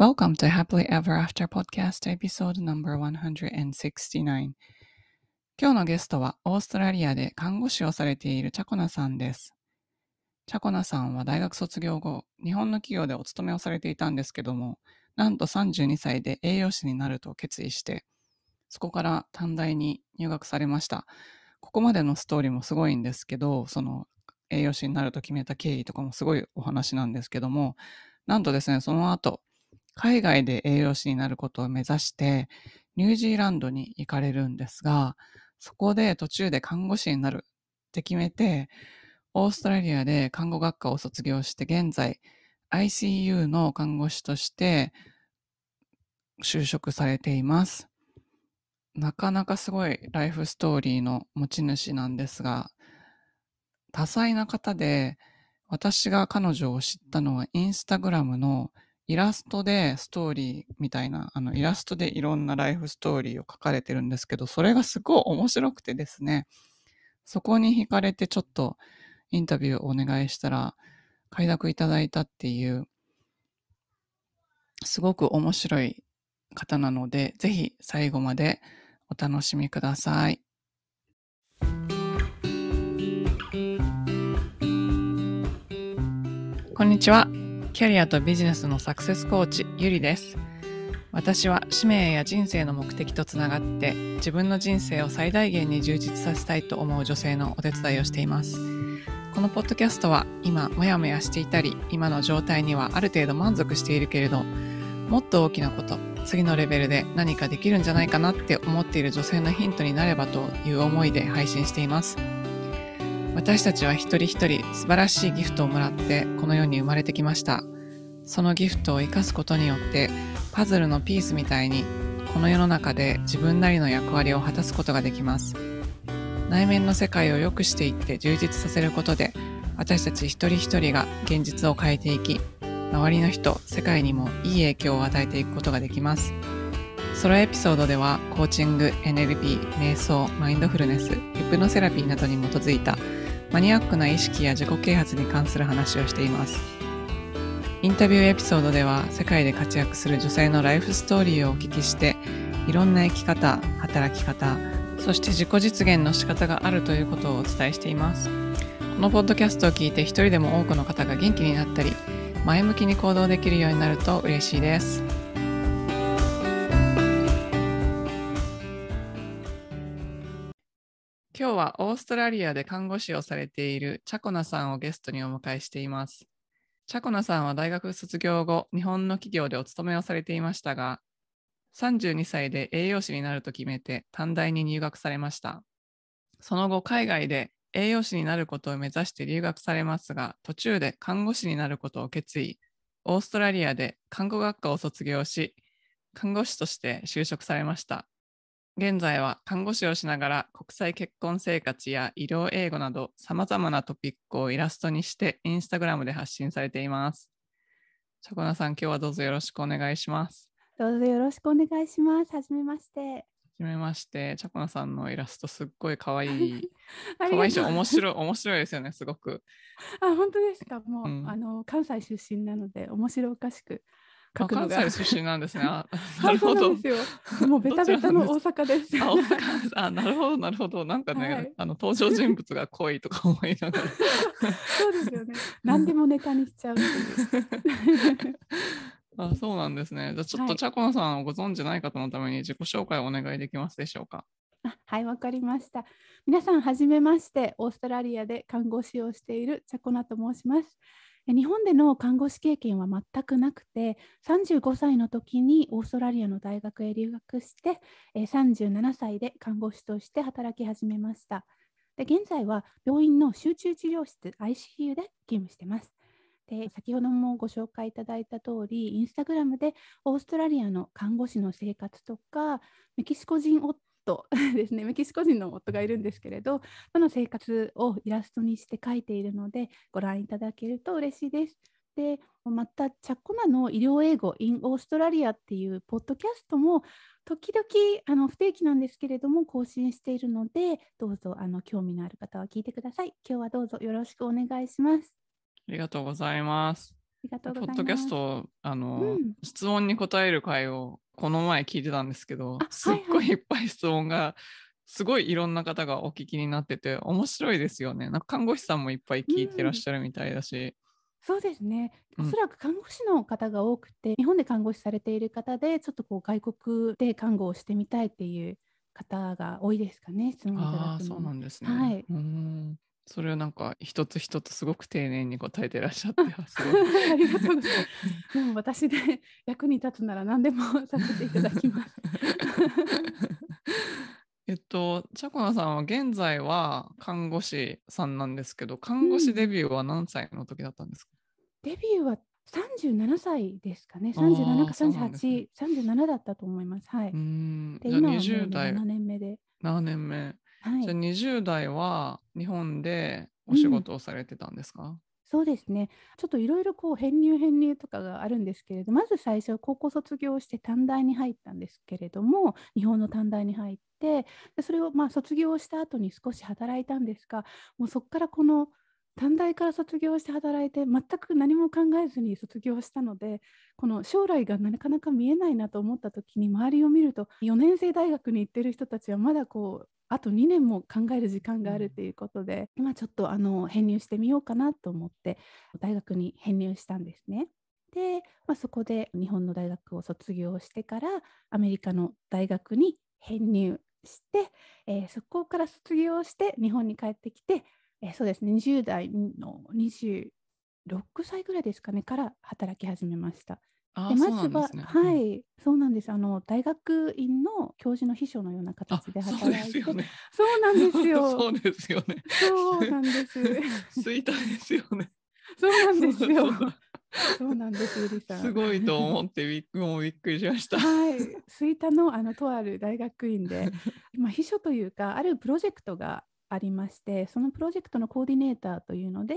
Welcome to Happily Ever After Podcast Episode No.169 今日のゲストはオーストラリアで看護師をされているチャコナさんです。チャコナさんは大学卒業後、日本の企業でお勤めをされていたんですけども、なんと32歳で栄養士になると決意して、そこから短大に入学されました。ここまでのストーリーもすごいんですけど、その栄養士になると決めた経緯とかもすごいお話なんですけども、なんとですね、その後、海外で栄養士になることを目指してニュージーランドに行かれるんですがそこで途中で看護師になるって決めてオーストラリアで看護学科を卒業して現在 ICU の看護師として就職されていますなかなかすごいライフストーリーの持ち主なんですが多彩な方で私が彼女を知ったのはインスタグラムの「イラストでストーリーみたいな、あの、イラストでいろんなライフストーリーを書かれてるんですけど、それがすごい面白くてですね、そこに惹かれてちょっとインタビューをお願いしたら、快諾いただいたっていう、すごく面白い方なので、ぜひ最後までお楽しみください。こんにちは。キャリアとビジネスのサクセスコーチゆりです私は使命や人生の目的とつながって自分の人生を最大限に充実させたいと思う女性のお手伝いをしていますこのポッドキャストは今モヤモヤしていたり今の状態にはある程度満足しているけれどもっと大きなこと次のレベルで何かできるんじゃないかなって思っている女性のヒントになればという思いで配信しています。私たちは一人一人素晴らしいギフトをもらってこの世に生まれてきましたそのギフトを生かすことによってパズルのピースみたいにこの世の中で自分なりの役割を果たすことができます内面の世界を良くしていって充実させることで私たち一人一人が現実を変えていき周りの人世界にもいい影響を与えていくことができますソロエピソードではコーチング NLP 瞑想マインドフルネスヒプノセラピーなどに基づいたマニアックな意識や自己啓発に関する話をしていますインタビューエピソードでは世界で活躍する女性のライフストーリーをお聞きしていろんな生き方働き方そして自己実現の仕方があるということをお伝えしていますこのポッドキャストを聞いて一人でも多くの方が元気になったり前向きに行動できるようになると嬉しいです今日はオーストラリアで看護師をされているチャコナさんをゲストにお迎えしています。チャコナさんは大学卒業後、日本の企業でお勤めをされていましたが、32歳で栄養士になると決めて短大に入学されました。その後、海外で栄養士になることを目指して留学されますが、途中で看護師になることを決意、オーストラリアで看護学科を卒業し、看護師として就職されました。現在は看護師をしながら国際結婚生活や医療英語などさまざまなトピックをイラストにしてインスタグラムで発信されています。チャコナさん、今日はどうぞよろしくお願いします。どうぞよろしくお願いします。はじめまして。はじめまして。チャコナさんのイラストすっごいかわい。い。可愛いし、面白い、面白いですよね、すごく。あ、本当ですか。もう、うん、あの関西出身なので、面白おかしく書くのが。関西出身なんですね。なるほど。もうベタベタの大阪です。あ、大阪あ、なるほど、なるほど。なんかね、はい、あの登場人物が濃いとか思いながら。そうですよね。何でもネタにしちゃうう。あ、そうなんですね。じゃちょっとチャコナさんをご存知ない方のために自己紹介をお願いできますでしょうか。あはい、わかりました。皆さん、はじめまして、オーストラリアで看護師をしているチャコナと申します。日本での看護師経験は全くなくて35歳の時にオーストラリアの大学へ留学して37歳で看護師として働き始めましたで現在は病院の集中治療室 ICU で勤務してますで先ほどもご紹介いただいた通りインスタグラムでオーストラリアの看護師の生活とかメキシコ人夫夫 ですねメキシコ人の夫がいるんですけれどその生活をイラストにして描いているのでご覧いただけると嬉しいです。でまたチャッコマの医療英語 in オーストラリアっていうポッドキャストも時々あの不定期なんですけれども更新しているのでどうぞあの興味のある方は聞いてください。今日はどうぞよろしくお願いします。ありがとうございます。ポッドキャストあの、うん、質問に答える回をこの前聞いてたんですけど、すっごいいっぱい質問が、はいはい、すごいいろんな方がお聞きになってて面白いですよね。なんか看護師さんもいっぱい聞いてらっしゃるみたいだし。うんそうですね、おそらく看護師の方が多くて、うん、日本で看護師されている方で、ちょっとこう外国で看護をしてみたいっていう方が多いですかね、質問いただくのあそうなんですね、はい、うんそれをなんか一つ一つすごく丁寧に答えてらっしゃって ありがとうございますも私で役に立つなら何でもさせていただきますえっとチャコナさんは現在は看護師さんなんですけど看護師デビューは何歳の時だったんですか、うん、デビューは37歳ですかね37か3837、だったと思いますはいで今はも7年目で7年目はい、じゃあ20代は日本でお仕事をされてたんですか、うん、そうですねちょっといろいろこう編入編入とかがあるんですけれどまず最初高校卒業して短大に入ったんですけれども日本の短大に入ってでそれをまあ卒業した後に少し働いたんですがもうそこからこの短大から卒業して働いて全く何も考えずに卒業したのでこの将来がなかなか見えないなと思った時に周りを見ると4年生大学に行ってる人たちはまだこうあと2年も考える時間があるということで、うん、今ちょっとあの編入してみようかなと思って大学に編入したんですね。で、まあ、そこで日本の大学を卒業してからアメリカの大学に編入して、えー、そこから卒業して日本に帰ってきてえそうですね、20代の26歳ぐらいですかね、から働き始めました。でまずは、ね、はい、そうなんです。あの大学院の教授の秘書のような形で働いて、そうね、そうなんですよ。そうですよね。そうなんです。衰退ですよね。そうなんですよ。そうなんです、すごいと思ってびっ、もうびっくりしました。はい、吹田のあのとある大学院で、まあ秘書というか、あるプロジェクトがありましてそのプロジェクトのコーディネーターというので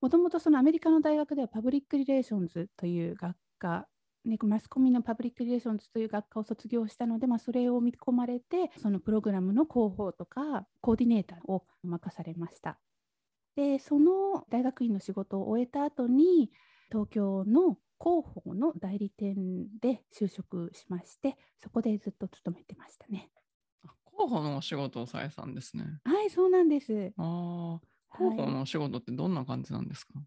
もともとそのアメリカの大学ではパブリック・リレーションズという学科ね、マスコミのパブリック・リレーションズという学科を卒業したので、まあ、それを見込まれてそのプログラムの広報とかコーディネーターを任されましたでその大学院の仕事を終えた後に東京の広報の代理店で就職しましてそこでずっと勤めてましたね。広報のお仕事をされたんですね。はい、そうなんです。ああ、広報のお仕事ってどんな感じなんですか、は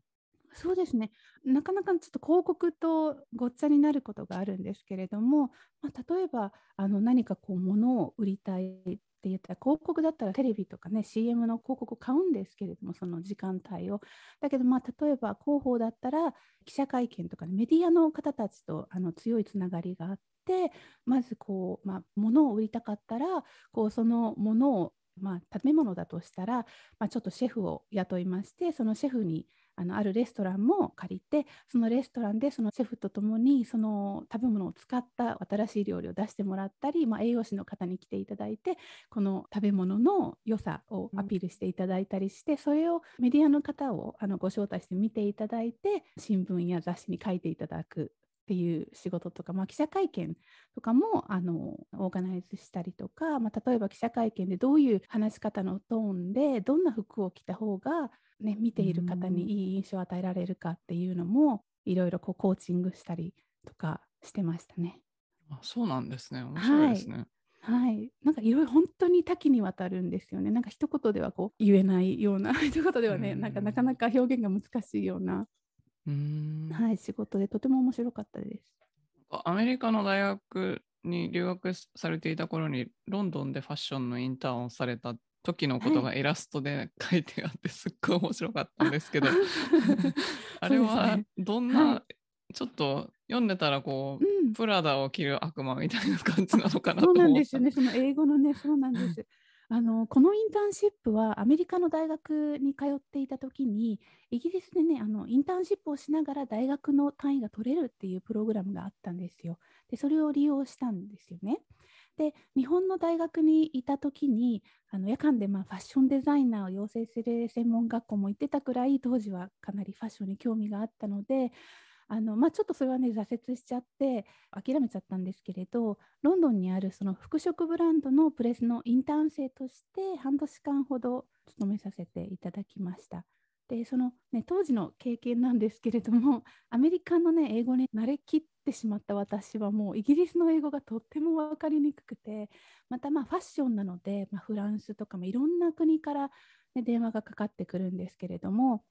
い、そうですねなかなかちょっと広告とごっちゃになることがあるんですけれども、まあ、例えばあの何かこう物を売りたいって言ったら広告だったらテレビとかね CM の広告を買うんですけれどもその時間帯をだけどまあ例えば広報だったら記者会見とか、ね、メディアの方たちとあの強いつながりがあってまずこう、まあ、物を売りたかったらこうその物を、まあ、食べ物だとしたら、まあ、ちょっとシェフを雇いましてそのシェフにあのあるレストランも借りてそのレストランでそのシェフと共にその食べ物を使った新しい料理を出してもらったり、まあ、栄養士の方に来ていただいてこの食べ物の良さをアピールしていただいたりして、うん、それをメディアの方をあのご招待して見ていただいて新聞や雑誌に書いていただくっていう仕事とか、まあ、記者会見とかもあのオーガナイズしたりとか、まあ、例えば記者会見でどういう話し方のトーンでどんな服を着た方が、ね、見ている方にいい印象を与えられるかっていうのもいろいろこうコーチングしたりとかしてましたね。あそうなんですね面白いですね。はいはい、なんかいろいろ本当に多岐にわたるんですよね。なんか一言ではこう言えないような 一言ではね、なんかなかなか表現が難しいようなうんはい、仕事でとても面白かったです。アメリカの大学に留学されていた頃にロンドンでファッションのインターンをされた時のことがイラストで書いてあってすっごい面白かったんですけど、あれはどんな、ちょっと読んでたらこう、うん、プラダを着る悪魔みたいな感じなのかなと思ったそうなんですよねその英語のねそうなんですあのこのインターンシップはアメリカの大学に通っていた時にイギリスでねあのインターンシップをしながら大学の単位が取れるっていうプログラムがあったんですよ。でそれを利用したんですよね。で日本の大学にいた時にあの夜間でまあファッションデザイナーを養成する専門学校も行ってたくらい当時はかなりファッションに興味があったのであの、まあ、ちょっとそれはね挫折しちゃって諦めちゃったんですけれどロンドンにあるその服飾ブランドのプレスのインターン生として半年間ほど勤めさせていただきました。でそのね、当時の経験なんですけれども アメリカの、ね、英語に慣れきってしまった私はもうイギリスの英語がとっても分かりにくくてまたまファッションなので、まあ、フランスとかもいろんな国から、ね、電話がかかってくるんですけれども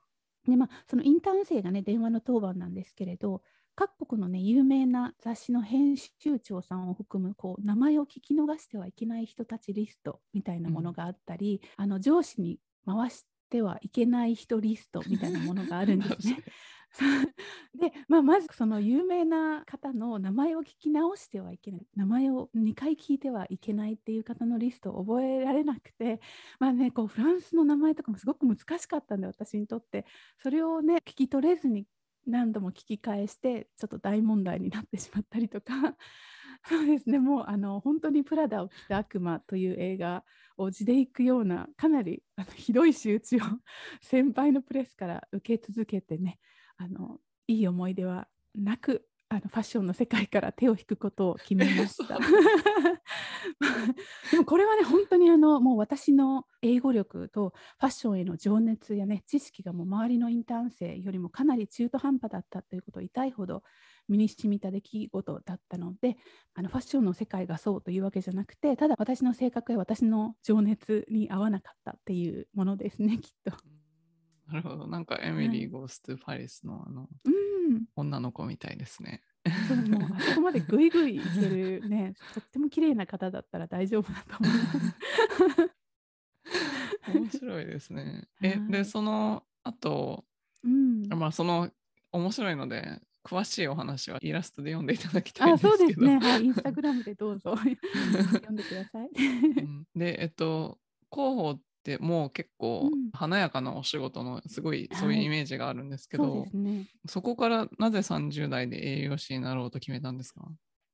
でまあ、そのインターン生が、ね、電話の当番なんですけれど各国の、ね、有名な雑誌の編集長さんを含むこう名前を聞き逃してはいけない人たちリストみたいなものがあったり、うん、あの上司に回してはいけない人リストみたいなものがあるんですね。で、まあ、まずその有名な方の名前を聞き直してはいけない名前を2回聞いてはいけないっていう方のリストを覚えられなくて、まあね、こうフランスの名前とかもすごく難しかったんで私にとってそれをね聞き取れずに何度も聞き返してちょっと大問題になってしまったりとか そうですねもうあの本当に「プラダを着た悪魔」という映画を地でいくようなかなりあのひどい仕打ちを 先輩のプレスから受け続けてねあのいい思い出はなくあのファッションの世界から手を引くことを決めました。でもこれはね本当にあのもう私の英語力とファッションへの情熱やね知識がもう周りのインターン生よりもかなり中途半端だったということを痛いほど身にしみた出来事だったのであのファッションの世界がそうというわけじゃなくてただ私の性格や私の情熱に合わなかったっていうものですねきっと。なるほど。なんかエミリー・ゴースト・パリスのあの、女の子みたいですね。そうもうあそこまでぐいぐいいけるね、とっても綺麗な方だったら大丈夫だと思す。面白いですね。え、で、その後、うん、まあその面白いので、詳しいお話はイラストで読んでいただきたいあそうですね。はい、インスタグラムでどうぞ読んでください。うん、で、えっと、広報っってもう結構華やかなお仕事のすごいそういうイメージがあるんですけど、はいそね、そこからなぜ30代で栄養士になろうと決めたんですか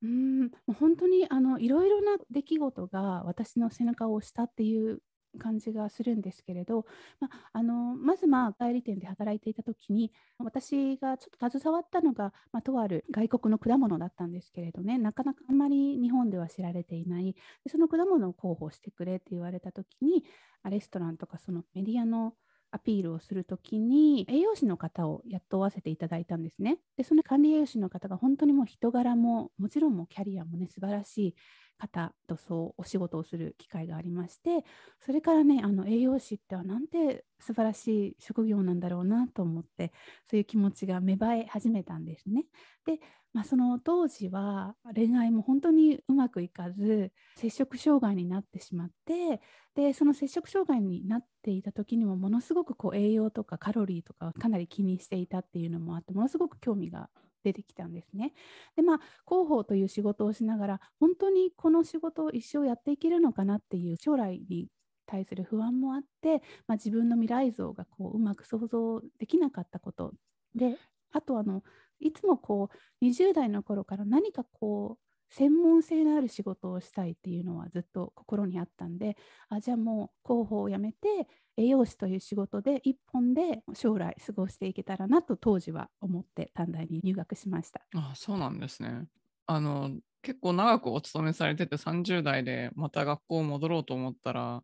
うん本当にあのいろいろな出来事が私の背中を押したっていう感じがするんですけれど、まあ、あのまずまあ代理店で働いていた時に私がちょっと携わったのが、まあ、とある外国の果物だったんですけれどねなかなかあんまり日本では知られていないでその果物を候補してくれって言われた時にレストランとかそのメディアのアピールをする時に栄養士の方を雇わせていただいたんですね。でその管理栄養士の方が本当にもう人柄ももちろんもうキャリアもね素晴らしい方とそうお仕事をする機会がありましてそれからねあの栄養士ってはなんて素晴らしい職業なんだろうなと思ってそういう気持ちが芽生え始めたんですね。で、まあ、その当時は恋愛も本当にうまくいかず摂食障害になってしまってでその摂食障害になっていた時にもものすごくこう栄養とかカロリーとかかなり気にしていたっていうのもあってものすごく興味が出てきたんですね。でまあ広報という仕事をしながら本当にこの仕事を一生やっていけるのかなっていう将来に対する不安もあって、まあ、自分の未来像がこううまく想像できなかったことであとあのいつもこう20代の頃から何かこう専門性のある仕事をしたいっていうのはずっと心にあったんであじゃあもう広報を辞めて栄養士という仕事で一本で将来過ごしていけたらなと当時は思って短大に入学しましたあそうなんですねあの結構長くお勤めされてて30代でまた学校戻ろうと思ったら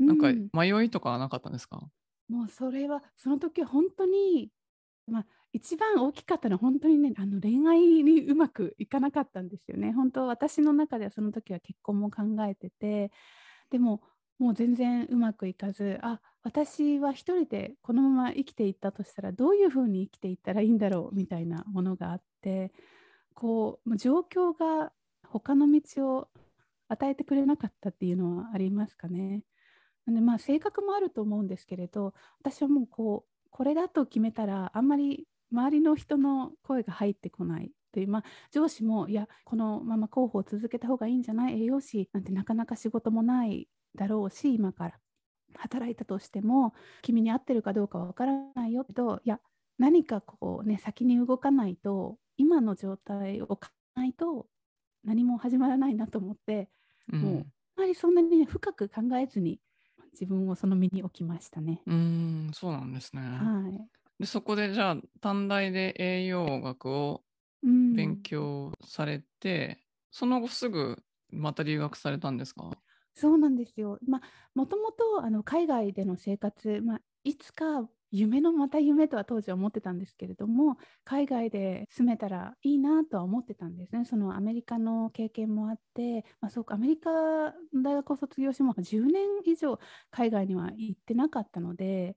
なんか迷いとかはなかったんですか、うん、もうそれはその時本当にま一番大きかったのは本当にねあの恋愛にうまくいかなかったんですよね本当私の中ではその時は結婚も考えててでももう全然うまくいかずあ私は一人でこのまま生きていったとしたらどういうふうに生きていったらいいんだろうみたいなものがあってこう状況が他の道を与えてくれなかったっていうのはありますかね。なんでまあ性格もあると思うんですけれど私はもうこうこれだと決めたらあんまり周りの人の声が入ってこないという、まあ、上司もいやこのまま候補を続けた方がいいんじゃない栄養士なんてなかなか仕事もないだろうし今から働いたとしても君に合ってるかどうかはわからないよといや何かこうね先に動かないと今の状態を変えないと何も始まらないなと思って、うん、もうあまりそんなに、ね、深く考えずに自分をその身に置きましたね。うんそうなんですね、はいでそこでじゃあ短大で栄養学を勉強されて、うん、その後すぐまた留学されたんですかそうなんですよ。まあ、もともとあの海外での生活、まあ、いつか夢のまた夢とは当時は思ってたんですけれども海外で住めたらいいなとは思ってたんですねそのアメリカの経験もあって、まあ、そうかアメリカの大学を卒業しても10年以上海外には行ってなかったので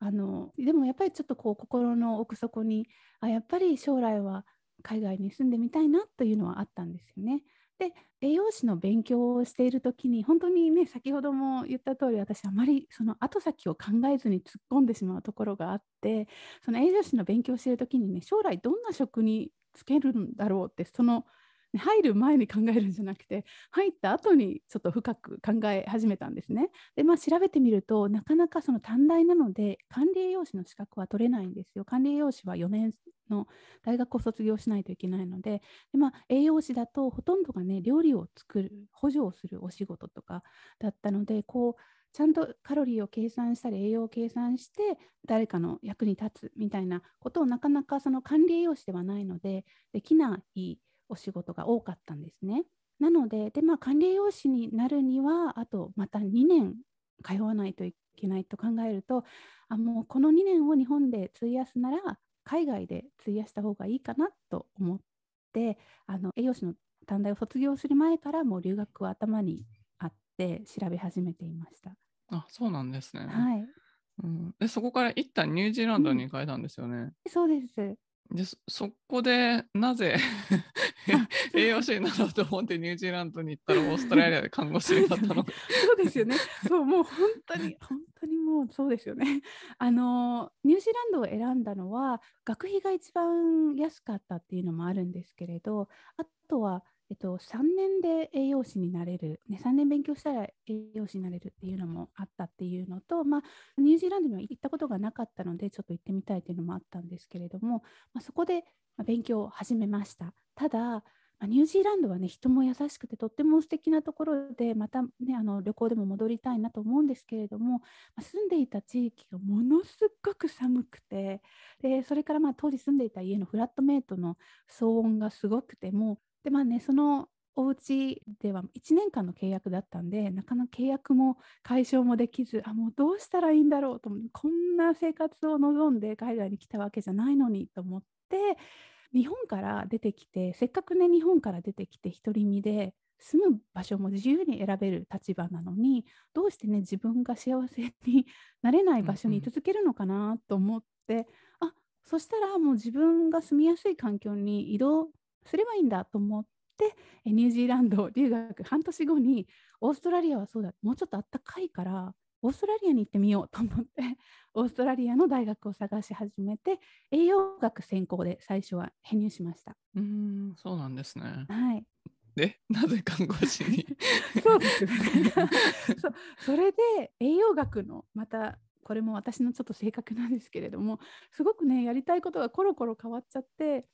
あのでもやっぱりちょっとこう心の奥底にあやっぱり将来は海外に住んでみたいなというのはあったんですよね。で栄養士の勉強をしている時に本当にね先ほども言った通り私あまりその後先を考えずに突っ込んでしまうところがあってその栄養士の勉強をしている時にね将来どんな職に就けるんだろうってその入る前に考えるんじゃなくて入った後にちょっと深く考え始めたんですね。でまあ調べてみるとなかなかその短大なので管理栄養士の資格は取れないんですよ。管理栄養士は4年の大学を卒業しないといけないのでで、まあ、栄養士だとほとんどがね料理を作る補助をするお仕事とかだったのでこうちゃんとカロリーを計算したり栄養を計算して誰かの役に立つみたいなことをなかなかその管理栄養士ではないのでできないお仕事が多かったんですね。なのでで、まあ、管理栄養士になるにはあとまた2年通わないといけないと考えるとあもうこの2年を日本で費やすなら海外で費やした方がいいかなと思ってあの栄養士の短大を卒業する前からもう留学は頭にあって調べ始めていました。あそうなんですね、はいうん、でそこから一旦ニュージーランドに変えたんですよね。うん、そうですでそこでなぜ 栄養士になろうと思ってニュージーランドに行ったらオーストラリアで看護師になったのそうですよねそうもう本当に 本当にもうそうですよね あのニュージーランドを選んだのは学費が一番安かったっていうのもあるんですけれどあとはえっと、3年で栄養士になれる、ね、3年勉強したら栄養士になれるっていうのもあったっていうのと、まあ、ニュージーランドには行ったことがなかったのでちょっと行ってみたいっていうのもあったんですけれども、まあ、そこで勉強を始めましたただ、まあ、ニュージーランドはね人も優しくてとっても素敵なところでまた、ね、あの旅行でも戻りたいなと思うんですけれども、まあ、住んでいた地域がものすごく寒くてでそれからまあ当時住んでいた家のフラットメイトの騒音がすごくてもうでまあねそのお家では1年間の契約だったんでなかなか契約も解消もできずあもうどうしたらいいんだろうとこんな生活を望んで海外に来たわけじゃないのにと思って日本から出てきてせっかくね日本から出てきて独り身で住む場所も自由に選べる立場なのにどうしてね自分が幸せになれない場所に居続けるのかなと思って、うんうん、あそしたらもう自分が住みやすい環境に移動すればいいんだと思ってニュージーランド留学半年後にオーストラリアはそうだもうちょっと暖かいからオーストラリアに行ってみようと思って オーストラリアの大学を探し始めて栄養学専攻で最初は編入しましたうんそうなんですねはいでなぜ看護師に そうですね そそれで栄養学のまたこれも私のちょっと性格なんですけれどもすごくねやりたいことがコロコロ変わっちゃって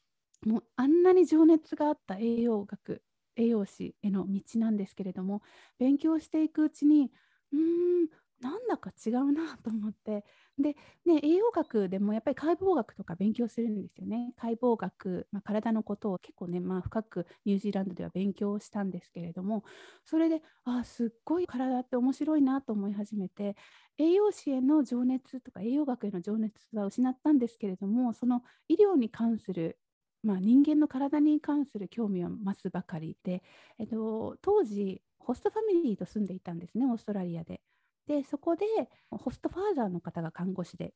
もうあんなに情熱があった栄養学栄養士への道なんですけれども勉強していくうちにうーんなんだか違うなと思ってで、ね、栄養学でもやっぱり解剖学とか勉強するんですよね解剖学、まあ、体のことを結構ね、まあ、深くニュージーランドでは勉強したんですけれどもそれであすっごい体って面白いなと思い始めて栄養士への情熱とか栄養学への情熱は失ったんですけれどもその医療に関するまあ、人間の体に関する興味を増すばかりで、えっと、当時ホストファミリーと住んでいたんですねオーストラリアで。でそこでホストファーザーの方が看護師で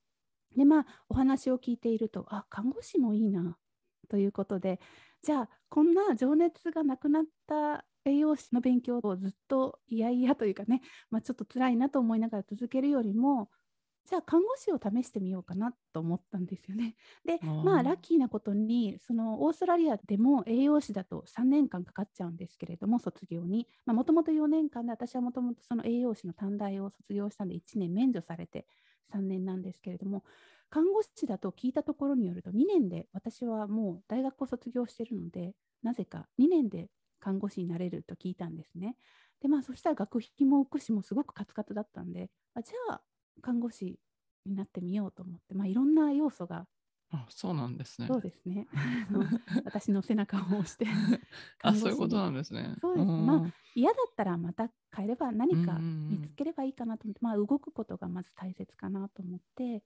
でまあお話を聞いているとあ看護師もいいなということでじゃあこんな情熱がなくなった栄養士の勉強をずっといやいやというかね、まあ、ちょっと辛いなと思いながら続けるよりもじゃあ看護師を試してみようかなと思ったんですよね。でまあラッキーなことにそのオーストラリアでも栄養士だと3年間かかっちゃうんですけれども卒業にもともと4年間で私はもともとその栄養士の短大を卒業したんで1年免除されて3年なんですけれども看護師だと聞いたところによると2年で私はもう大学を卒業してるのでなぜか2年で看護師になれると聞いたんですね。でまあそしたら学費も福祉もすごくカツカツだったんであじゃあ看護師になってみようと思って、まあ、いろんな要素があそうなんですね。そうですね。私の背中を押して あ、そういうことなんですね。そうです、ね。まあ、嫌だったらまた変えれば何か見つければいいかなと思って、まあ、動くことがまず大切かなと思って、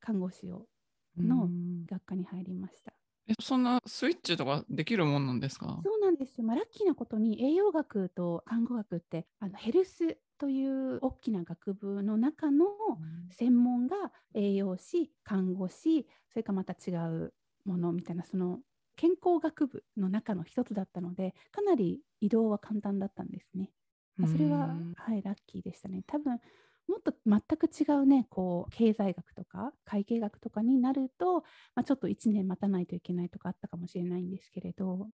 看護師をの学科に入りました。えそんなスイッチとかできるもんなんですかそうなんですよ、まあ、ラッキーなことに栄養学と看護学ってあのヘルスという大きな学部の中の専門が栄養士看護師それかまた違うものみたいなその健康学部の中の一つだったのでかなり移動は簡単だったんですね。それは、はい、ラッキーでしたね。多分もっと全く違うねこう経済学とか会計学とかになると、まあ、ちょっと1年待たないといけないとかあったかもしれないんですけれど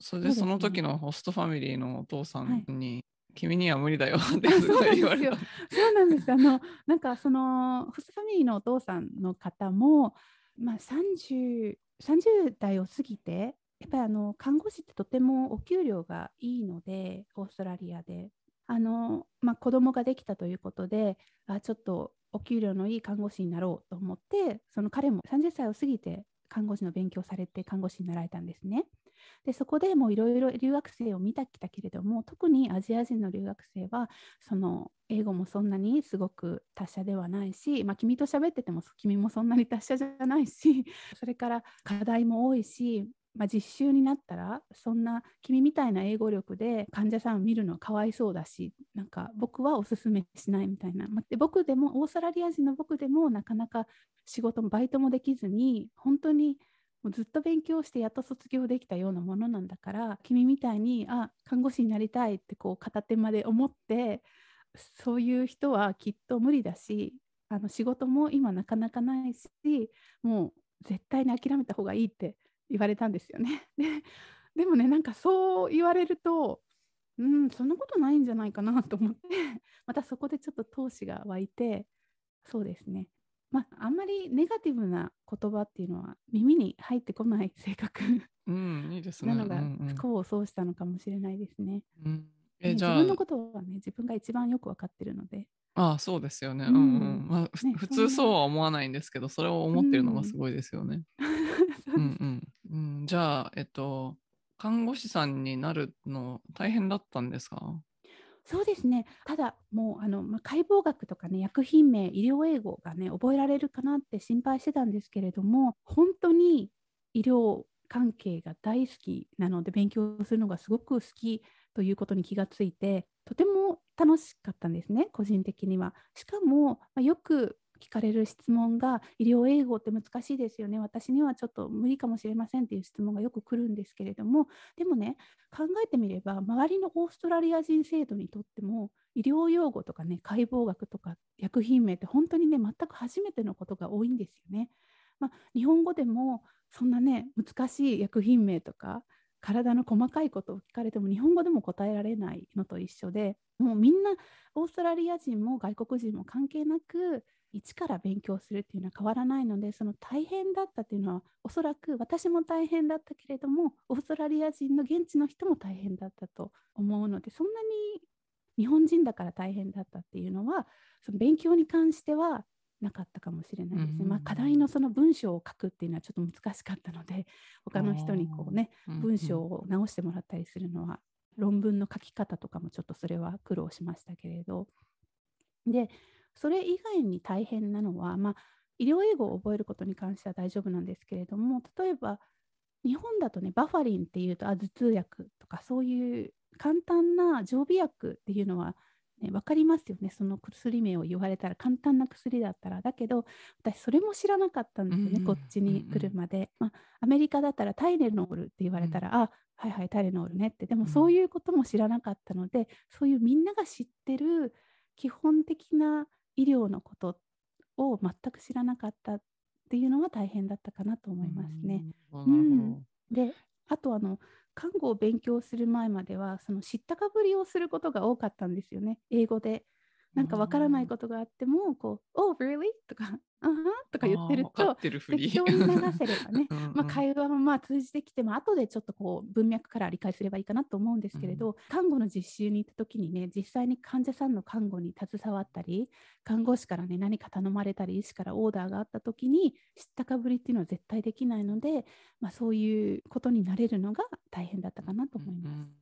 それでその時のホストファミリーのお父さんに君には無理だよ って言われたそうなんですあのなんかそのホストファミリーのお父さんの方も、まあ30、30, 30代を過ぎてやっぱりあの看護師ってとてもお給料がいいのでオーストラリアであの、まあ、子供ができたということであちょっとお給料のいい看護師になろうと思ってその彼も30歳を過ぎて看護師の勉強されて看護師になられたんですね。でそこでもういろいろ留学生を見たきたけれども特にアジア人の留学生はその英語もそんなにすごく達者ではないし、まあ、君と喋ってても君もそんなに達者じゃないし それから課題も多いしまあ、実習になったらそんな君みたいな英語力で患者さんを見るのはかわいそうだしなんか僕はおすすめしないみたいな、で僕でもオーストラリア人の僕でもなかなか仕事もバイトもできずに本当にもうずっと勉強してやっと卒業できたようなものなんだから君みたいにあ看護師になりたいってこう片手まで思ってそういう人はきっと無理だしあの仕事も今なかなかないしもう絶対に諦めた方がいいって言われたんですよね。ででもねなんかそう言われるとうんそんなことないんじゃないかなと思ってまたそこでちょっと闘志が湧いてそうですねまあ、んまりネガティブな言葉っていうのは耳に入ってこない性格うん、いいですね、なのが不幸をそうしたのかもしれないですね。うん、え自分のことはね自分が一番よく分かってるので。ああそうですよね。普通そうは思わないんですけどそれを思ってるのがすごいですよね。じゃあえっと看護師さんになるの大変だったんですかそうですねただもうあの、まあ、解剖学とかね薬品名医療英語がね覚えられるかなって心配してたんですけれども本当に医療関係が大好きなので勉強するのがすごく好きということに気がついてとても楽しかったんですね個人的には。しかも、まあ、よく聞かれる質問が医療英語って難しいですよね私にはちょっと無理かもしれませんっていう質問がよく来るんですけれどもでもね考えてみれば周りのオーストラリア人生徒にとっても医療用語とかね解剖学とか薬品名って本当にね全く初めてのことが多いんですよね。まあ、日本語でもそんなね難しい薬品名とか体の細かいことを聞かれても日本語でも答えられないのと一緒でもうみんなオーストラリア人も外国人も関係なく一から勉強するっていうのは変わらないのでその大変だったっていうのはおそらく私も大変だったけれどもオーストラリア人の現地の人も大変だったと思うのでそんなに日本人だから大変だったっていうのはその勉強に関してはなかったかもしれないですね。うん、まあ、課題のその文章を書くっていうのはちょっと難しかったので他の人にこうね文章を直してもらったりするのは、うん、論文の書き方とかもちょっとそれは苦労しましたけれどでそれ以外に大変なのは、まあ、医療英語を覚えることに関しては大丈夫なんですけれども例えば日本だとねバファリンっていうと頭痛薬とかそういう簡単な常備薬っていうのはね、分かりますよねその薬名を言われたら簡単な薬だったらだけど私それも知らなかったんですよね、うんうん、こっちに来るまで、まあ、アメリカだったらタイレノールって言われたら、うん、あはいはいタイレノールねってでもそういうことも知らなかったので、そういうみんなが知ってる基本的な医療のことを全く知らなかったっていうのは大変だったかなと思いますね。うん、であとあの看護を勉強する前まではその知ったかぶりをすることが多かったんですよね英語でなんかわからないことがあっても、こう、Oh, really? とか、あ、uh、は、huh? とか言ってると、適当に流せればね、うんうん、まあ、会話もまあ通じてきても、後でちょっとこう文脈から理解すればいいかなと思うんですけれど、うん、看護の実習に行った時にね、実際に患者さんの看護に携わったり、看護師からね、何か頼まれたり、医師からオーダーがあった時に、知ったかぶりっていうのは絶対できないので、まあ、そういうことになれるのが大変だったかなと思います。うんうん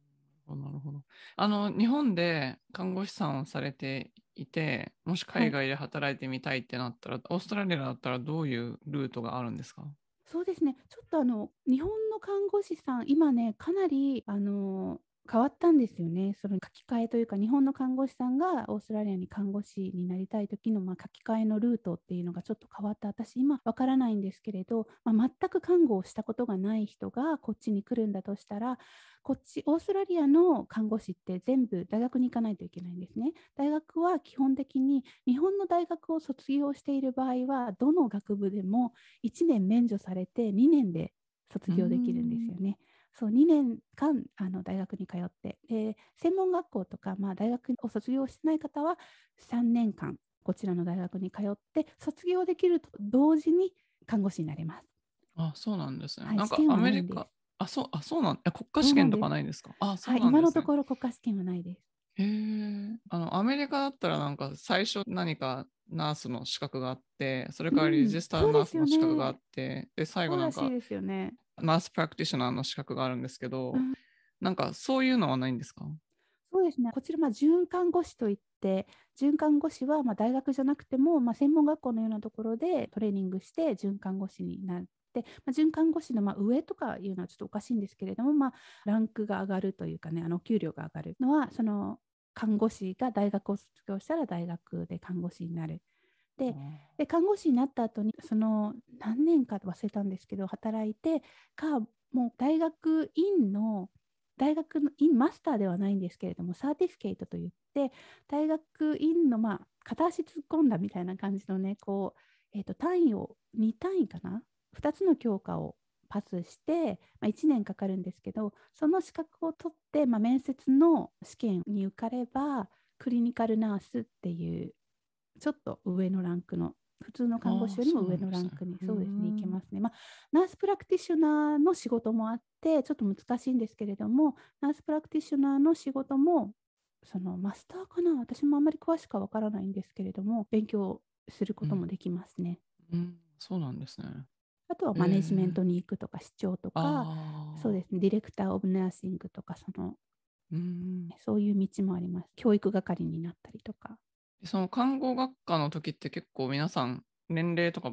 なるほど。あの、日本で看護師さんをされていて、もし海外で働いてみたいってなったら、はい、オーストラリアだったらどういうルートがあるんですかそうですね、ちょっとあの日本の看護師さん、今ね、かなりあの変わったんですよねその書き換えというか日本の看護師さんがオーストラリアに看護師になりたい時の、まあ、書き換えのルートっていうのがちょっと変わった私今わからないんですけれど、まあ、全く看護をしたことがない人がこっちに来るんだとしたらこっちオーストラリアの看護師って全部大学に行かないといけないんですね大学は基本的に日本の大学を卒業している場合はどの学部でも1年免除されて2年で卒業できるんですよね。うんそう2年間あの大学に通ってで専門学校とか、まあ、大学を卒業してない方は3年間こちらの大学に通って卒業できると同時に看護師になります。あそうなんですね。はい、なんかアメリカあそうあそうなん国家試験とかないんですかあ、ね、はい、今のところ国家試験はないです。えあのアメリカだったらなんか最初何かナースの資格があってそれからリジスターナースの資格があって、うんでね、で最後なんかですよ、ね、ナースプラクティショナーの資格があるんですけど、うん、なんかそういうのはないんですかそうですねこちらまあ循環護士といって循環護士はまあ大学じゃなくても、まあ、専門学校のようなところでトレーニングして循環護士になって、まあ、循環護士のまあ上とかいうのはちょっとおかしいんですけれども、まあ、ランクが上がるというかねあの給料が上がるのはその看護師が大学を卒業したら大学で看護師になる。でで看護師になった後にその何年か忘れたんですけど働いてかもう大学院の大学の院マスターではないんですけれどもサーティフィケートといって大学院の、まあ、片足突っ込んだみたいな感じのねこう、えー、と単位を2単位かな2つの教科をパスして、まあ、1年かかるんですけどその資格を取って、まあ、面接の試験に受かればクリニカルナースっていうちょっと上のランクの普通の看護師よりも上のランクにそうですね行けますね、まあ、ナースプラクティショナーの仕事もあってちょっと難しいんですけれどもナースプラクティショナーの仕事もそのマスターかな私もあんまり詳しくはわからないんですけれども勉強することもできますね、うん、うん、そうなんですねあとはマネジメントに行くとか、市長とか、そうですね、ディレクター・オブ・ナーシングとか、その、そういう道もあります。教育係になったりとか。その看護学科の時って結構皆さん年齢とか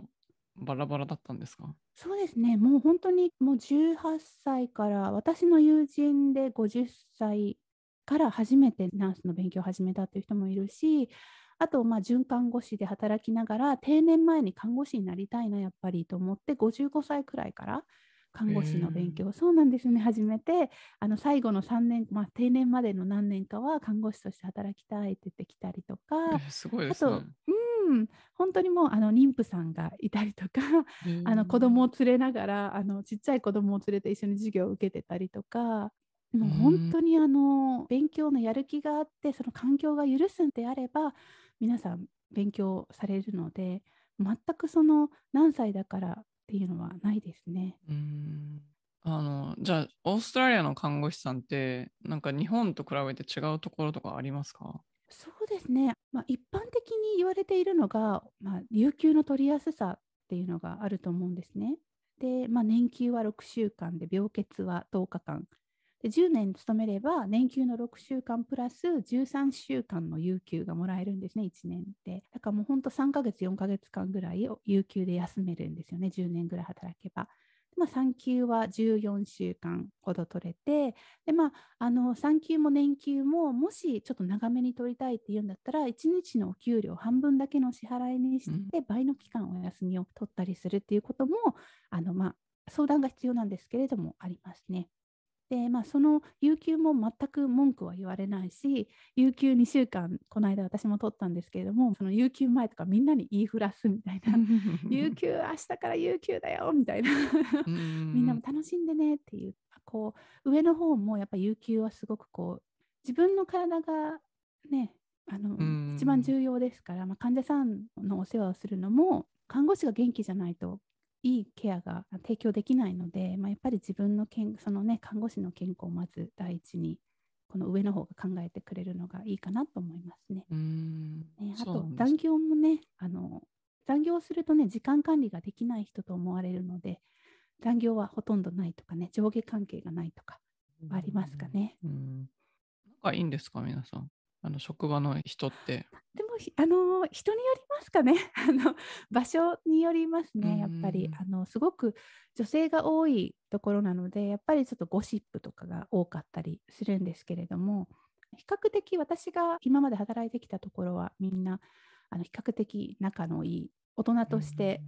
バラバラだったんですかそうですね、もう本当にもう18歳から、私の友人で50歳から初めてナースの勉強を始めたという人もいるし、あと、まあ、准看護師で働きながら定年前に看護師になりたいなやっぱりと思って55歳くらいから看護師の勉強、そうなんですね始めてあの最後の3年、まあ、定年までの何年かは看護師として働きたいって言ってきたりとか、すごいです、ね、あと、うん、本当にもうあの妊婦さんがいたりとか、あの子供を連れながらあのちっちゃい子供を連れて一緒に授業を受けてたりとか、もう本当にあの勉強のやる気があってその環境が許すんであれば皆さん勉強されるので全くその何歳だからっていうのはないですね。うんあのじゃあオーストラリアの看護師さんってなんか日本と比べて違うところとかありますかそうですね、まあ、一般的に言われているのが、まあ、有給の取りやすさっていうのがあると思うんですね。で、まあ、年休は6週間で病欠は10日間で10年勤めれば年休の6週間プラス13週間の有給がもらえるんですね、1年って。だからもう本当3ヶ月、4ヶ月間ぐらいを有給で休めるんですよね、10年ぐらい働けば。まあ、産休は14週間ほど取れてで、まあ、あの産休も年休ももしちょっと長めに取りたいっていうんだったら1日のお給料半分だけの支払いにして倍の期間お休みを取ったりするっていうことも、あのまあ、相談が必要なんですけれどもありますね。で、まあ、その有給も全く文句は言われないし有給2週間この間私も取ったんですけれどもその有給前とかみんなに言いふらすみたいな 有給明日から有給だよみたいなみんなも楽しんでねっていうこう上の方もやっぱ有給はすごくこう自分の体がねあの一番重要ですから、まあ、患者さんのお世話をするのも看護師が元気じゃないといいケアが提供できないので、まあ、やっぱり自分のけんその、ね、看護師の健康をまず第一にこの上の方が考えてくれるのがいいかなと思いますね。ねあと残業もねあの残業するとね時間管理ができない人と思われるので残業はほとんどないとかね上下関係がないとかありますかね。うんいいんですか皆さんあの職場の人って あの人によりますかね あの場所によりますねやっぱり、あのすごく女性が多いところなのでやっぱりちょっとゴシップとかが多かったりするんですけれども比較的私が今まで働いてきたところはみんなあの比較的仲のいい大人として、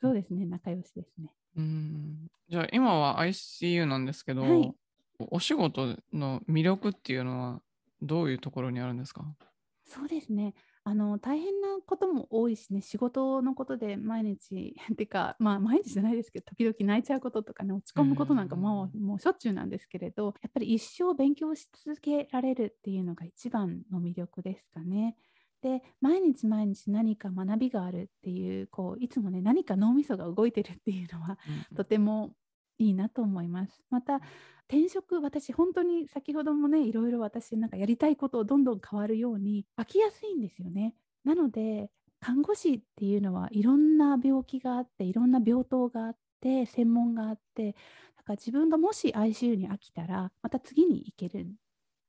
そうですね仲良しですね。うんじゃあ今は ICU なんですけど、はい、お仕事の魅力っていうのはどういうところにあるんですかそうですね。あの大変なことも多いしね、仕事のことで毎日 ってか、まあ、毎日じゃないですけど、時々泣いちゃうこととかね、落ち込むことなんかも,、もうしょっちゅうなんですけれど、やっぱり一生勉強し続けられるっていうのが一番の魅力ですかね。で毎日毎日何か学びがあるっていうこういつもね何か脳みそが動いてるっていうのは、うん、とてもいいなと思います。また転職私本当に先ほどもねいろいろ私なんかやりたいことをどんどん変わるように飽きやすいんですよね。なので看護師っていうのはいろんな病気があっていろんな病棟があって専門があってだから自分がもし ICU に飽きたらまた次に行けるん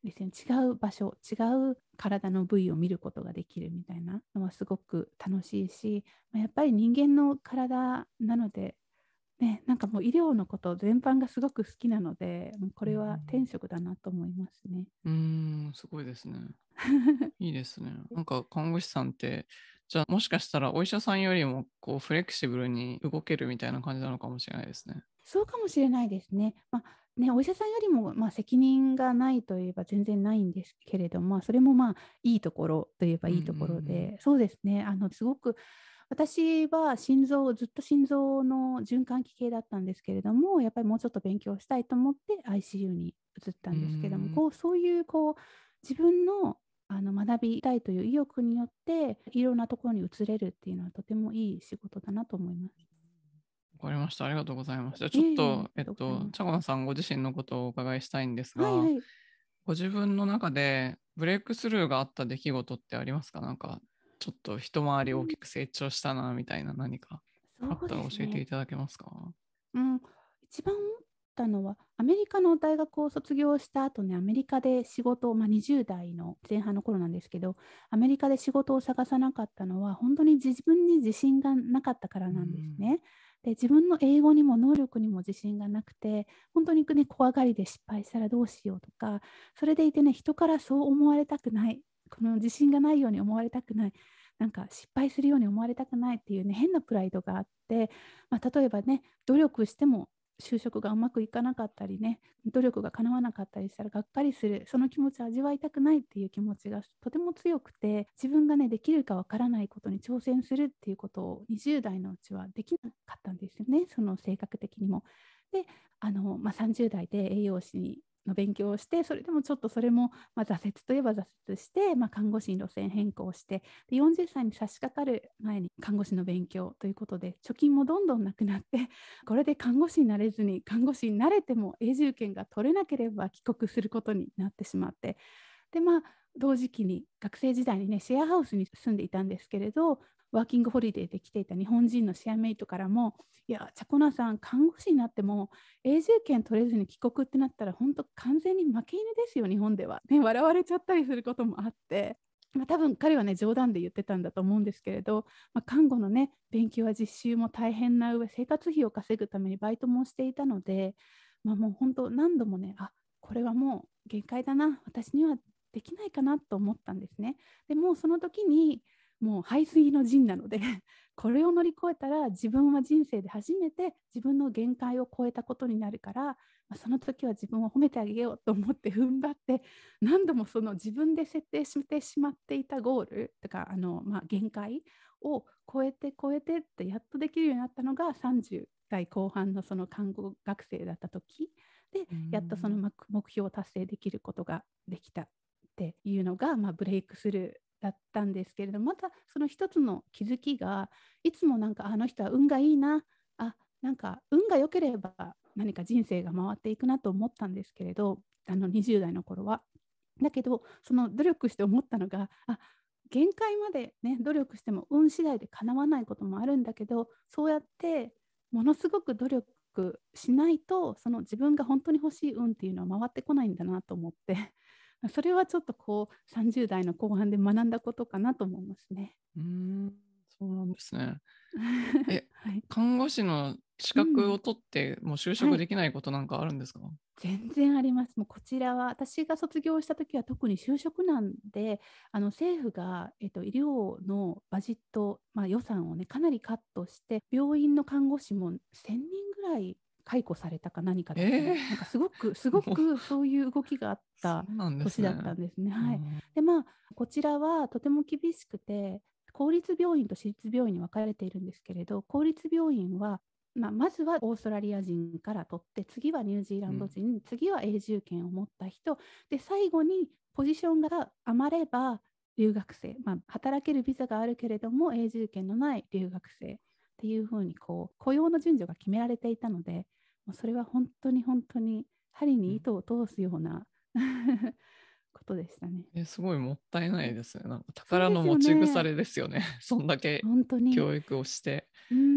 ですよね違う場所違う体の部位を見ることができるみたいなのはすごく楽しいしやっぱり人間の体なのでね、なんかもう医療のこと全般がすごく好きなので、これは天職だなと思いますね。うん、すごいですね。いいですね。なんか看護師さんって、じゃあもしかしたらお医者さんよりもこうフレキシブルに動けるみたいな感じなのかもしれないですね。そうかもしれないですね。まあね、お医者さんよりも、まあ、責任がないといえば全然ないんですけれども、それもまあいいところといえばいいところで、うんうん、そうですねあのすごく私は心臓ずっと心臓の循環器系だったんですけれどもやっぱりもうちょっと勉強したいと思って ICU に移ったんですけども、うこうそういうこう自分のあの学びたいという意欲によっていろんなところに移れるっていうのはとてもいい仕事だなと思います。わかりました。ありがとうございました。ちょっと、えっと、チャこンさんご自身のことをお伺いしたいんですが、はいはい、ご自分の中でブレイクスルーがあった出来事ってありますかなんかちょっと一回り大きく成長したなみたいな何かあったら教えていただけますかう、ね、うん、一番思ったのはアメリカの大学を卒業した後ねアメリカで仕事を、まあ、20代の前半の頃なんですけどアメリカで仕事を探さなかったのは本当に自分に自信がなかったからなんですね。で自分の英語にも能力にも自信がなくて本当に、ね、怖がりで失敗したらどうしようとかそれでいてね人からそう思われたくないこの自信がないように思われたくないなんか失敗するように思われたくないっていうね変なプライドがあって、まあ、例えばね努力しても就職がうまくいかなかったりね努力が叶わなかったりしたらがっかりするその気持ちを味わいたくないっていう気持ちがとても強くて自分がねできるかわからないことに挑戦するっていうことを20代のうちはできなかったんですよねその性格的にも。であの、まあ、30代で栄養士にの勉強をしてそれでもちょっとそれも、まあ、挫折といえば挫折して、まあ、看護師に路線変更してで40歳に差し掛かる前に看護師の勉強ということで貯金もどんどんなくなって これで看護師になれずに看護師になれても永住権が取れなければ帰国することになってしまってでまあ同時期に学生時代にねシェアハウスに住んでいたんですけれどワーキングホリデーで来ていた日本人のシェアメイトからも「いやチャコナさん看護師になっても永住権取れずに帰国ってなったら本当完全に負け犬ですよ日本では」ね笑われちゃったりすることもあってまあ、多分彼はね冗談で言ってたんだと思うんですけれど、まあ、看護のね勉強や実習も大変な上生活費を稼ぐためにバイトもしていたので、まあ、もう本当何度もねあこれはもう限界だな私にはできないかなと思ったんですね。でもうその時にもう排水の陣なので これを乗り越えたら自分は人生で初めて自分の限界を超えたことになるから、まあ、その時は自分を褒めてあげようと思って踏ん張って何度もその自分で設定してしまっていたゴールとかあの、まあ、限界を超えて超えてってやっとできるようになったのが30代後半のその看護学生だった時でやっとその目標を達成できることができたっていうのが、まあ、ブレイクスルー。だったんですけれどまたその一つの気づきがいつもなんかあの人は運がいいなあなんか運が良ければ何か人生が回っていくなと思ったんですけれどあの20代の頃は。だけどその努力して思ったのがあ限界まで、ね、努力しても運次第でかなわないこともあるんだけどそうやってものすごく努力しないとその自分が本当に欲しい運っていうのは回ってこないんだなと思ってそれはちょっとこう30代の後半で学んだことかなと思いますね。うんそうなんですね。え、はい、看護師の資格を取って、もう就職できないことなんかあるんですか、うんはい、全然あります。もうこちらは私が卒業した時は特に就職なんで、あの政府がえっと医療のバジットまあ予算をねかなりカットして、病院の看護師も1000人ぐらい解雇されたか何かで、えー、なんかすごくすごくそういう動きがあった年だったんですね。ねはい、でまあこちらはとても厳しくて公立病院と私立病院に分かれているんですけれど公立病院はまあ、まずはオーストラリア人から取って次はニュージーランド人、うん、次は永住権を持った人で最後にポジションが余れば留学生、まあ、働けるビザがあるけれども永住権のない留学生っていうふうにこう雇用の順序が決められていたのでもうそれは本当に本当に針に糸を通すような、うん、ことでしたね。えすごいもったいないですね。なんか宝の持ち腐れですよね。そ、ね、んだけ教育をして。うん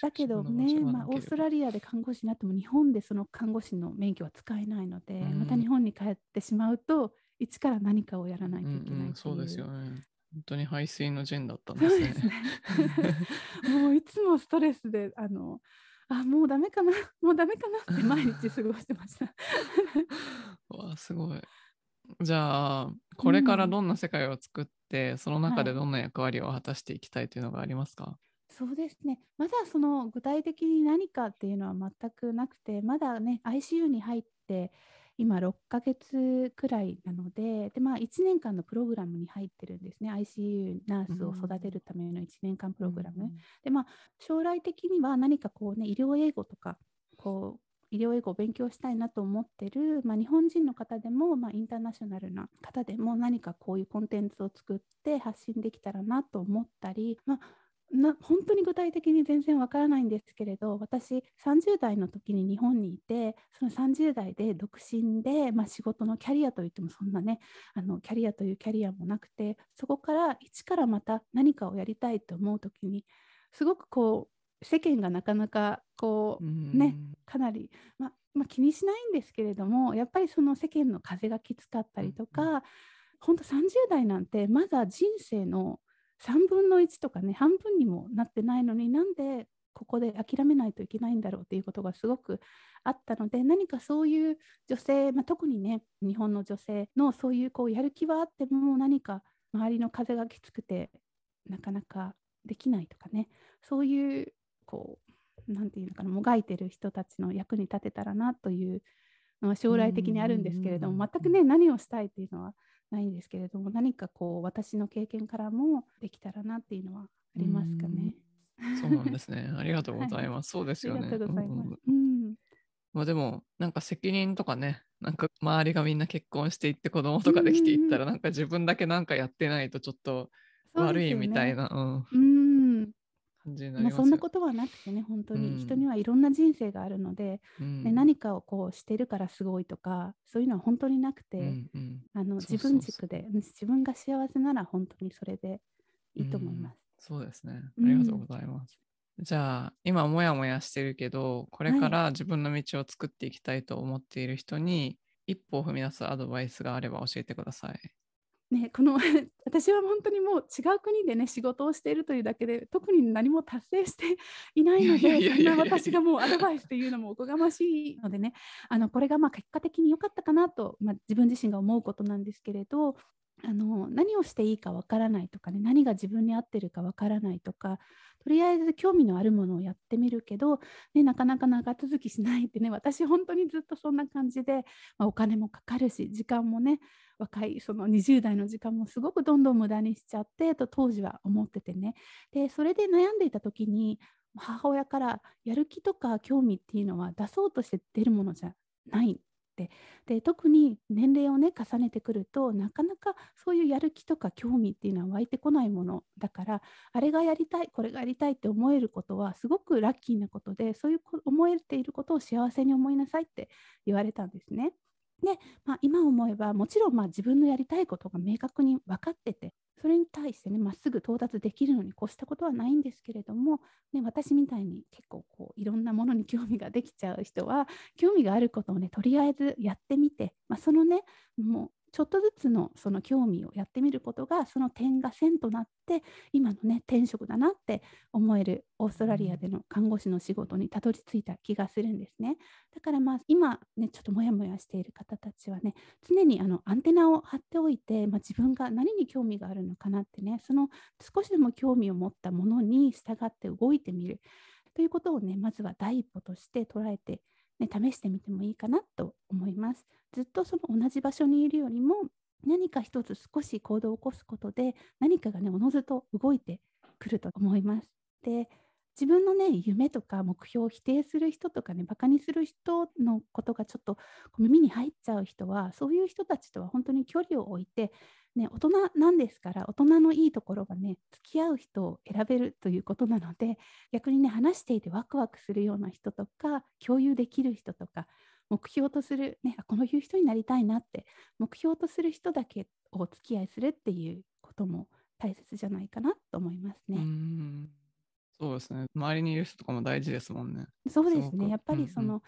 だけどね、まあ、オーストラリアで看護師になっても日本でその看護師の免許は使えないので、うん、また日本に帰ってしまうと一から何かをやらないといけない、うん、そうですよね。本当に排水の陣だったんですね。うすね もういつもストレスであのあもうダメかなもうダメかなって毎日過ごしてました。わあすごい。じゃあこれからどんな世界を作って、うん、その中でどんな役割を果たしていきたいというのがありますか、はい、そうですねまだその具体的に何かっていうのは全くなくてまだね ICU に入って今6ヶ月くらいなのでで、まあ、1年間のプログラムに入ってるんですね ICU ナースを育てるための1年間プログラム、うん、で、まあ、将来的には何かこう、ね、医療英語とかこう医療英語を勉強したいなと思ってる、まあ、日本人の方でも、まあ、インターナショナルな方でも何かこういうコンテンツを作って発信できたらなと思ったり、まあ、な本当に具体的に全然わからないんですけれど私30代の時に日本にいてその30代で独身で、まあ、仕事のキャリアといってもそんなねあのキャリアというキャリアもなくてそこから一からまた何かをやりたいと思う時にすごくこう世間がなかなかこうねかなり、ままあ、気にしないんですけれどもやっぱりその世間の風がきつかったりとか、うん、本当30代なんてまだ人生の3分の1とかね半分にもなってないのになんでここで諦めないといけないんだろうっていうことがすごくあったので何かそういう女性、まあ、特にね日本の女性のそういうこうやる気はあっても何か周りの風がきつくてなかなかできないとかねそういうこう何て言うのかなもがいてる人たちの役に立てたらなというのは将来的にあるんですけれども全くね何をしたいっていうのはないんですけれども何かこう私の経験からもできたらなっていうのはありますかね。そうなんですね。ありがとうございます。はい、そうですよね。ありがとうございます。うん。まあでもなんか責任とかね、なんか周りがみんな結婚していって子供とかできていったら、なんか自分だけなんかやってないとちょっと悪いみたいな。うね、うん。うん感じになります、まあ、そんなことはなくてね本当に、人にはいろんな人生があるのでうん、何かをこうしてるからすごいとかそういうのは本当になくて、あの自分軸で自分が幸せなら本当にそれでいいと思います。うん、そうですねありがとうございます、じゃあ今もやもやしてるけどこれから自分の道を作っていきたいと思っている人に、はい、一歩を踏み出すアドバイスがあれば教えてください。ね、この 私は本当にもう違う国でね仕事をしているというだけで特に何も達成していないのでそんな私がもうアドバイスというのもおこがましいのでねあのこれがまあ結果的に良かったかなと、まあ、自分自身が思うことなんですけれどあの何をしていいかわからないとかね何が自分に合ってるかわからないとかとりあえず興味のあるものをやってみるけど、ね、なかなか長続きしないってね私本当にずっとそんな感じで、まあ、お金もかかるし時間もね若いその20代の時間もすごくどんどん無駄にしちゃってと当時は思っててねでそれで悩んでいた時に母親からやる気とか興味っていうのは出そうとして出るものじゃないってで特に年齢をね重ねてくるとなかなかそういうやる気とか興味っていうのは湧いてこないものだからあれがやりたいこれがやりたいって思えることはすごくラッキーなことでそういう思えていることを幸せに思いなさいって言われたんですね。で、まあ、今思えばもちろんまあ自分のやりたいことが明確に分かっててそれに対してねまっすぐ到達できるのに越したことはないんですけれども、ね、私みたいに結構こういろんなものに興味ができちゃう人は興味があることをねとりあえずやってみて、まあ、そのねもちょっとずつのその興味をやってみることがその点が線となって今のね転職だなって思えるオーストラリアでの看護師の仕事にたどり着いた気がするんですねだからまあ今ねちょっとモヤモヤしている方たちはね常にあのアンテナを張っておいて、まあ、自分が何に興味があるのかなってねその少しでも興味を持ったものに従って動いてみるということをねまずは第一歩として捉えてね、試してみてもいいかなと思います。ずっとその同じ場所にいるよりも何か一つ少し行動を起こすことで何かがねおのずと動いてくると思います。で自分のね夢とか目標を否定する人とかねバカにする人のことがちょっと耳に入っちゃう人はそういう人たちとは本当に距離を置いてね、大人なんですから大人のいいところがね付き合う人を選べるということなので逆にね話していてワクワクするような人とか共有できる人とか目標とする、ね、このいう人になりたいなって目標とする人だけお付き合いするっていうことも大切じゃないかなと思いますね。うそうですね周りにいる人とかも大事ですもんね。そうですねやっぱりその、うんうん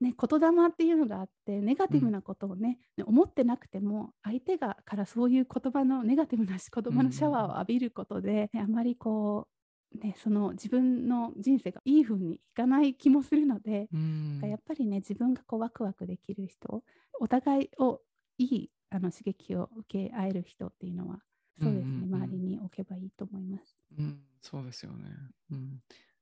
ね、言霊っていうのがあってネガティブなことをねうん、ね思ってなくても相手がからそういう言葉のネガティブな言葉のシャワーを浴びることで、うん、あまりこう、ね、その自分の人生がいい風にいかない気もするので、うん、やっぱりね自分がこうワクワクできる人お互いをいいあの刺激を受け合える人っていうのはそうですね、うんうんうん、周りに置けばいいと思います。うん、そうですよね、うん、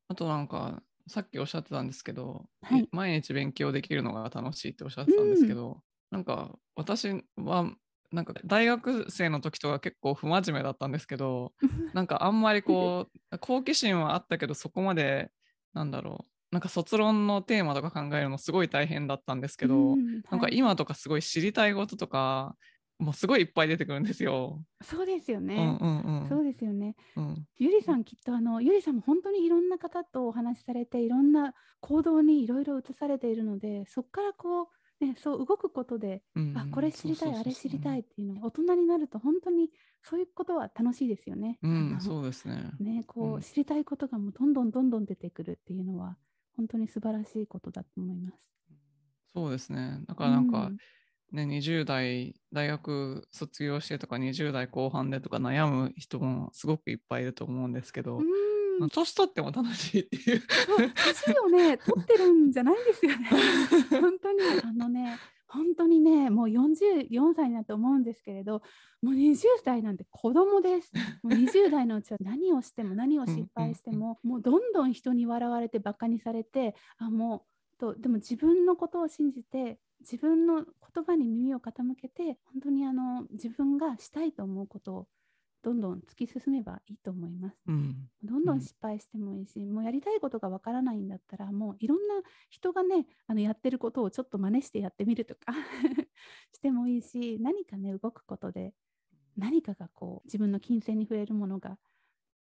あとなんかさっきおっしゃってたんですけど、はい、毎日勉強できるのが楽しいっておっしゃってたんですけど、うん、なんか私はなんか大学生の時とか結構不真面目だったんですけど なんかあんまりこう好奇心はあったけどそこまでなんだろうなんか卒論のテーマとか考えるのすごい大変だったんですけど、うんはい、なんか今とかすごい知りたいこととかもうすごいいっぱい出てくるんですよ。そうですよね。うんうんうん、そうですよね。うん、ゆりさんきっとあのゆりさんも本当にいろんな方とお話しされていろんな行動にいろいろ移されているのでそこからこう、ね、そう動くことで、うんあこれ知りたいあれ知りたいっていうの大人になると本当にそういうことは楽しいですよね。うん、そうですね。ねこう、知りたいことがもうどんどんどんどん出てくるっていうのは本当に素晴らしいことだと思います。そうですね。だからなんか、うんね、20代、大学卒業してとか、20代後半でとか悩む人もすごくいっぱいいると思うんですけど、年取っても楽しいっていう。年をね、取ってるんじゃないんですよね。本当に、あのね、本当にね、もう44歳だと思うんですけれど、もう20代なんて子供です。もう20代のうちは何をしても何を失敗しても、もうどんどん人に笑われてバカにされて、あもうとでも自分のことを信じて自分の言葉に耳を傾けて本当にあの自分がしたいと思うことをどんどん突き進めばいいと思います。うん、どんどん失敗してもいいし、うん、もうやりたいことがわからないんだったらもういろんな人がねあのやってることをちょっと真似してやってみるとか してもいいし何かね動くことで何かがこう自分の金銭に触れるものが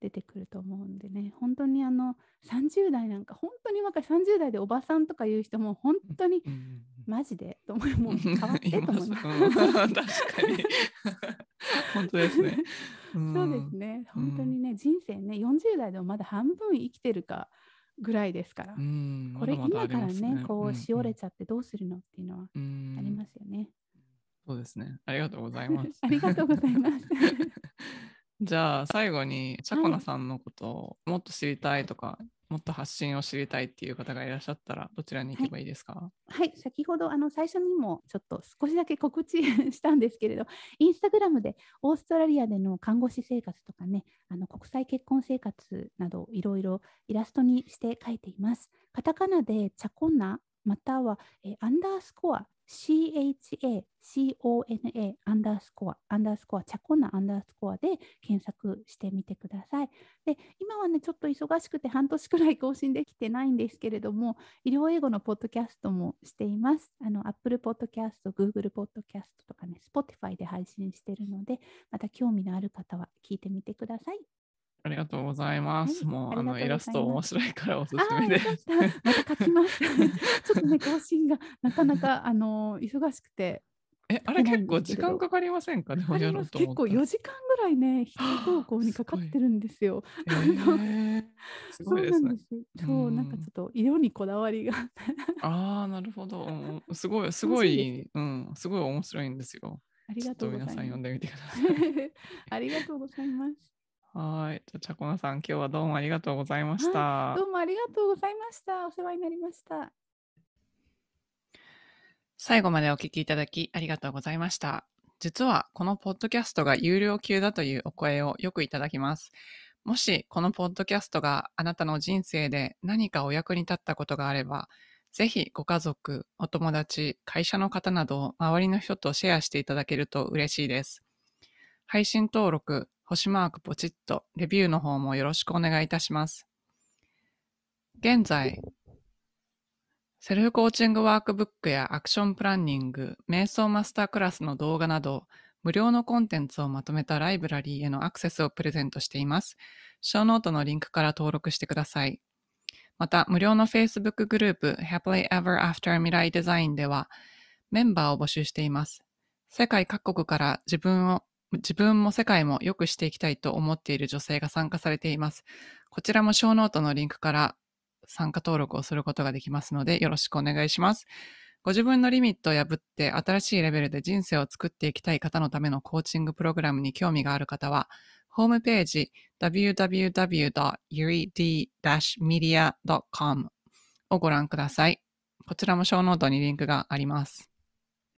出てくると思うんでね本当にあの30代なんか本当に若い30代でおばさんとかいう人も本当にマジでと思もう 変わってと思います。確かに 本当ですね。そうですね本当にね人生ね40代でもまだ半分生きてるかぐらいですから、これ今からね、ね、こうしおれちゃってどうするのっていうのはありますよね。そうですねありがとうございます。ありがとうございます。じゃあ最後にチャコナさんのことをもっと知りたいとか、はい、もっと発信を知りたいっていう方がいらっしゃったらどちらに行けばいいですか、はい、はい、先ほどあの最初にもちょっと少しだけ告知したんですけれどインスタグラムでオーストラリアでの看護師生活とかねあの国際結婚生活などいろいろイラストにして書いています。カタカナでチャコナまたは、えアンダースコア CHACONA アンダースコア、アンダースコア、チャコナアンダースコアで検索してみてください。で、今はね、ちょっと忙しくて半年くらい更新できてないんですけれども、医療英語のポッドキャストもしています。あの、Apple Podcast、Google Podcast とかね、Spotify で配信してるので、また興味のある方は聞いてみてください。ありがとうございます。もうあのイラスト面白いからおすすめです。また書きます。ちょっとね更新がなかなか あの忙しくて。えあれ結構時間かかりませんかね。結構4時間ぐらいね非 投稿にかかってるんですよ。そう すごいですよ。そうなんかちょっと色にこだわりが。ああなるほど。すごいすごいうんすごい面白いんですよ。ありがとうございます。皆さん読んでみてください。ありがとうございます。はい。じゃあ、チャコナさん、今日はどうもありがとうございました、どうもありがとうございました。お世話になりました。最後までお聞きいただきありがとうございました。実は、このポッドキャストが有料級だというお声をよくいただきます。もし、このポッドキャストがあなたの人生で何かお役に立ったことがあれば、ぜひご家族、お友達、会社の方など、周りの人とシェアしていただけると嬉しいです。配信登録、星マークポチッと、レビューの方もよろしくお願いいたします。現在、セルフコーチングワークブックやアクションプランニング、瞑想マスタークラスの動画など、無料のコンテンツをまとめたライブラリーへのアクセスをプレゼントしています。ショーノートのリンクから登録してください。また、無料の Facebook グループ Happily Ever After 未来デザインでは、メンバーを募集しています。世界各国から自分を自分も世界も良くしていきたいと思っている女性が参加されています。こちらもショーノートのリンクから参加登録をすることができますのでよろしくお願いします。ご自分のリミットを破って新しいレベルで人生を作っていきたい方のためのコーチングプログラムに興味がある方は、ホームページ www.yuri-media.com をご覧ください。こちらもショーノートにリンクがあります。